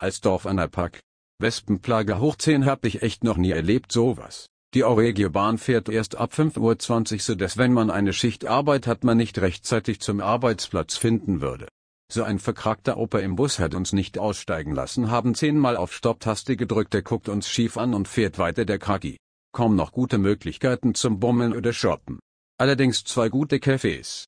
als Dorf an der Pack. Wespenplage hoch 10 hab ich echt noch nie erlebt sowas. Die Euregiobahn fährt erst ab 5.20 Uhr, so dass wenn man eine Schicht Arbeit hat, man nicht rechtzeitig zum Arbeitsplatz finden würde. So ein verkragter Opa im Bus hat uns nicht aussteigen lassen, haben zehnmal auf Stopptaste gedrückt, er guckt uns schief an und fährt weiter der Kraki. Kaum noch gute Möglichkeiten zum Bummeln oder Shoppen. Allerdings zwei gute Cafés,